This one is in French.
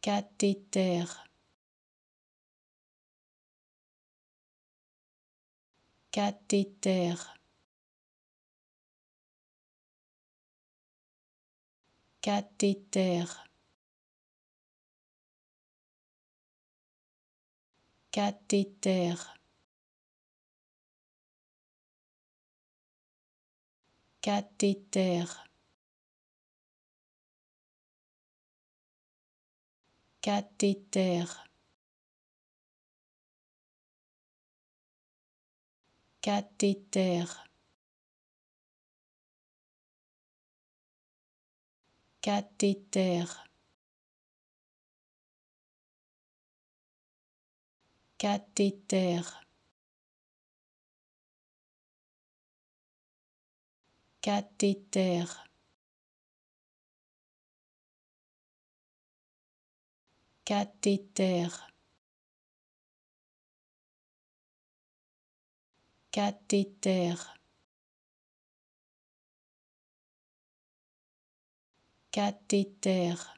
Catéter cathéter cathéter cathéter cathéter cathéter cathéter cathéter cathéter cathéter cathéter cathéter cathéter